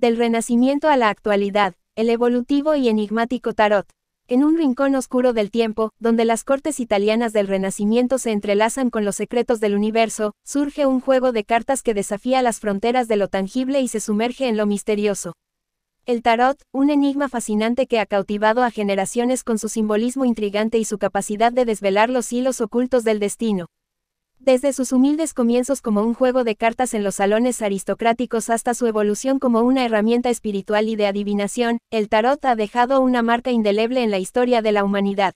Del Renacimiento a la actualidad, el evolutivo y enigmático tarot. En un rincón oscuro del tiempo, donde las cortes italianas del Renacimiento se entrelazan con los secretos del universo, surge un juego de cartas que desafía las fronteras de lo tangible y se sumerge en lo misterioso. El tarot, un enigma fascinante que ha cautivado a generaciones con su simbolismo intrigante y su capacidad de desvelar los hilos ocultos del destino. Desde sus humildes comienzos como un juego de cartas en los salones aristocráticos hasta su evolución como una herramienta espiritual y de adivinación, el tarot ha dejado una marca indeleble en la historia de la humanidad.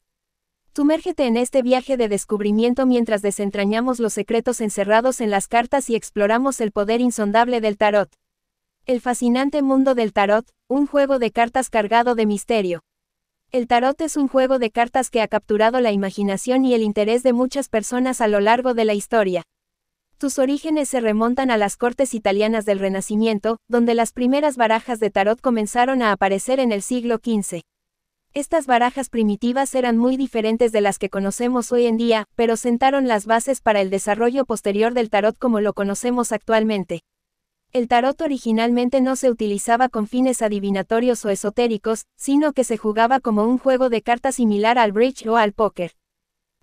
Sumérgete en este viaje de descubrimiento mientras desentrañamos los secretos encerrados en las cartas y exploramos el poder insondable del tarot. El fascinante mundo del tarot, un juego de cartas cargado de misterio, el tarot es un juego de cartas que ha capturado la imaginación y el interés de muchas personas a lo largo de la historia. Sus orígenes se remontan a las cortes italianas del Renacimiento, donde las primeras barajas de tarot comenzaron a aparecer en el siglo XV. Estas barajas primitivas eran muy diferentes de las que conocemos hoy en día, pero sentaron las bases para el desarrollo posterior del tarot como lo conocemos actualmente. El tarot originalmente no se utilizaba con fines adivinatorios o esotéricos, sino que se jugaba como un juego de cartas similar al bridge o al póker.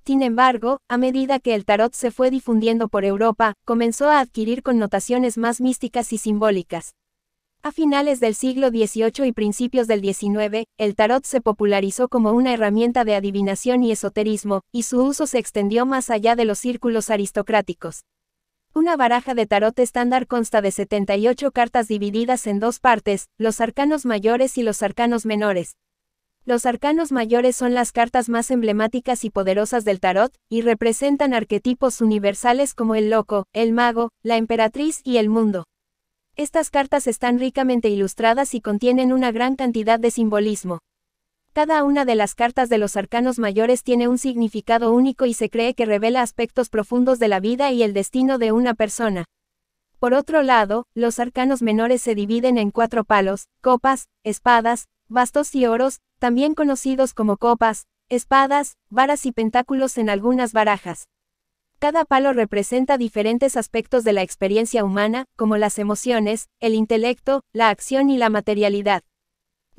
Sin embargo, a medida que el tarot se fue difundiendo por Europa, comenzó a adquirir connotaciones más místicas y simbólicas. A finales del siglo XVIII y principios del XIX, el tarot se popularizó como una herramienta de adivinación y esoterismo, y su uso se extendió más allá de los círculos aristocráticos. Una baraja de tarot estándar consta de 78 cartas divididas en dos partes, los arcanos mayores y los arcanos menores. Los arcanos mayores son las cartas más emblemáticas y poderosas del tarot, y representan arquetipos universales como el loco, el mago, la emperatriz y el mundo. Estas cartas están ricamente ilustradas y contienen una gran cantidad de simbolismo. Cada una de las cartas de los arcanos mayores tiene un significado único y se cree que revela aspectos profundos de la vida y el destino de una persona. Por otro lado, los arcanos menores se dividen en cuatro palos, copas, espadas, bastos y oros, también conocidos como copas, espadas, varas y pentáculos en algunas barajas. Cada palo representa diferentes aspectos de la experiencia humana, como las emociones, el intelecto, la acción y la materialidad.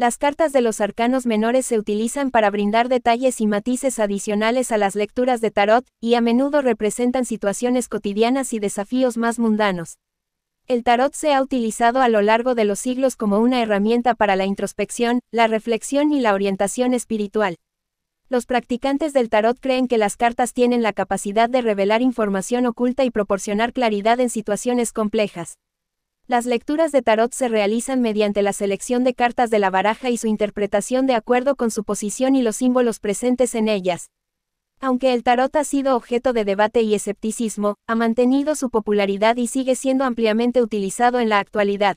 Las cartas de los arcanos menores se utilizan para brindar detalles y matices adicionales a las lecturas de tarot, y a menudo representan situaciones cotidianas y desafíos más mundanos. El tarot se ha utilizado a lo largo de los siglos como una herramienta para la introspección, la reflexión y la orientación espiritual. Los practicantes del tarot creen que las cartas tienen la capacidad de revelar información oculta y proporcionar claridad en situaciones complejas. Las lecturas de tarot se realizan mediante la selección de cartas de la baraja y su interpretación de acuerdo con su posición y los símbolos presentes en ellas. Aunque el tarot ha sido objeto de debate y escepticismo, ha mantenido su popularidad y sigue siendo ampliamente utilizado en la actualidad.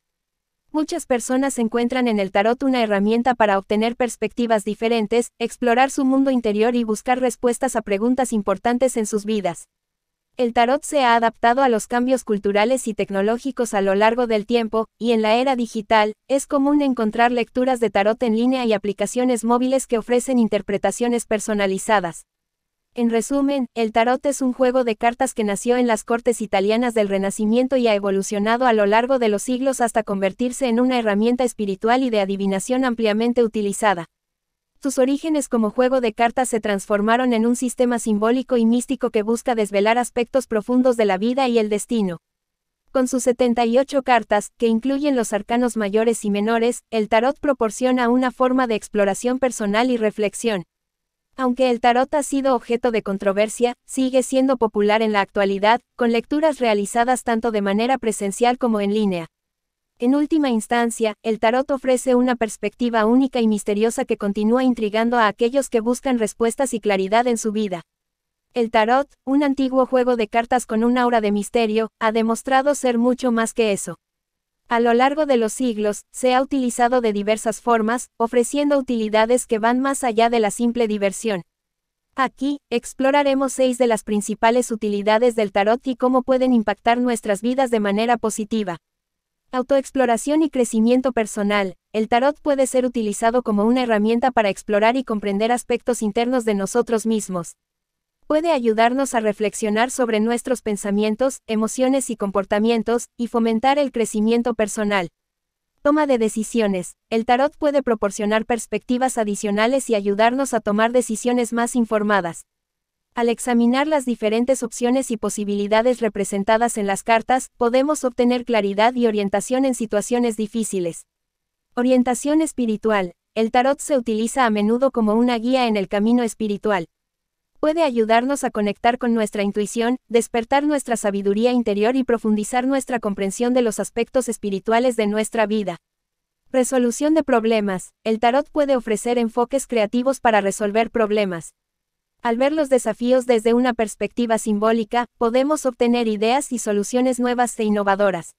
Muchas personas encuentran en el tarot una herramienta para obtener perspectivas diferentes, explorar su mundo interior y buscar respuestas a preguntas importantes en sus vidas. El tarot se ha adaptado a los cambios culturales y tecnológicos a lo largo del tiempo, y en la era digital, es común encontrar lecturas de tarot en línea y aplicaciones móviles que ofrecen interpretaciones personalizadas. En resumen, el tarot es un juego de cartas que nació en las cortes italianas del Renacimiento y ha evolucionado a lo largo de los siglos hasta convertirse en una herramienta espiritual y de adivinación ampliamente utilizada. Sus orígenes como juego de cartas se transformaron en un sistema simbólico y místico que busca desvelar aspectos profundos de la vida y el destino. Con sus 78 cartas, que incluyen los arcanos mayores y menores, el tarot proporciona una forma de exploración personal y reflexión. Aunque el tarot ha sido objeto de controversia, sigue siendo popular en la actualidad, con lecturas realizadas tanto de manera presencial como en línea. En última instancia, el tarot ofrece una perspectiva única y misteriosa que continúa intrigando a aquellos que buscan respuestas y claridad en su vida. El tarot, un antiguo juego de cartas con un aura de misterio, ha demostrado ser mucho más que eso. A lo largo de los siglos, se ha utilizado de diversas formas, ofreciendo utilidades que van más allá de la simple diversión. Aquí, exploraremos seis de las principales utilidades del tarot y cómo pueden impactar nuestras vidas de manera positiva. Autoexploración y crecimiento personal. El tarot puede ser utilizado como una herramienta para explorar y comprender aspectos internos de nosotros mismos. Puede ayudarnos a reflexionar sobre nuestros pensamientos, emociones y comportamientos, y fomentar el crecimiento personal. Toma de decisiones. El tarot puede proporcionar perspectivas adicionales y ayudarnos a tomar decisiones más informadas. Al examinar las diferentes opciones y posibilidades representadas en las cartas, podemos obtener claridad y orientación en situaciones difíciles. Orientación espiritual. El tarot se utiliza a menudo como una guía en el camino espiritual. Puede ayudarnos a conectar con nuestra intuición, despertar nuestra sabiduría interior y profundizar nuestra comprensión de los aspectos espirituales de nuestra vida. Resolución de problemas. El tarot puede ofrecer enfoques creativos para resolver problemas. Al ver los desafíos desde una perspectiva simbólica, podemos obtener ideas y soluciones nuevas e innovadoras.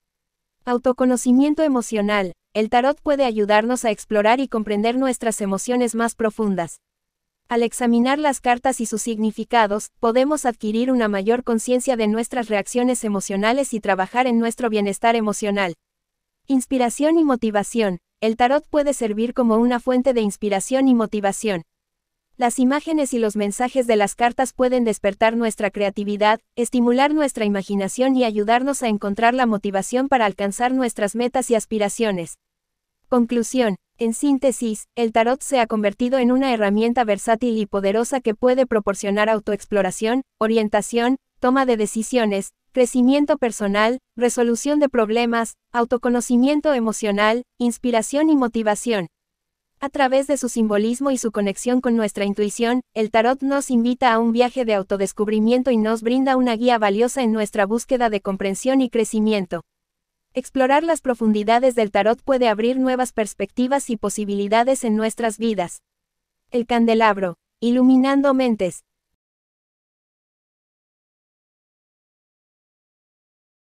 Autoconocimiento emocional. El tarot puede ayudarnos a explorar y comprender nuestras emociones más profundas. Al examinar las cartas y sus significados, podemos adquirir una mayor conciencia de nuestras reacciones emocionales y trabajar en nuestro bienestar emocional. Inspiración y motivación. El tarot puede servir como una fuente de inspiración y motivación. Las imágenes y los mensajes de las cartas pueden despertar nuestra creatividad, estimular nuestra imaginación y ayudarnos a encontrar la motivación para alcanzar nuestras metas y aspiraciones. Conclusión. En síntesis, el tarot se ha convertido en una herramienta versátil y poderosa que puede proporcionar autoexploración, orientación, toma de decisiones, crecimiento personal, resolución de problemas, autoconocimiento emocional, inspiración y motivación. A través de su simbolismo y su conexión con nuestra intuición, el tarot nos invita a un viaje de autodescubrimiento y nos brinda una guía valiosa en nuestra búsqueda de comprensión y crecimiento. Explorar las profundidades del tarot puede abrir nuevas perspectivas y posibilidades en nuestras vidas. El candelabro, iluminando mentes,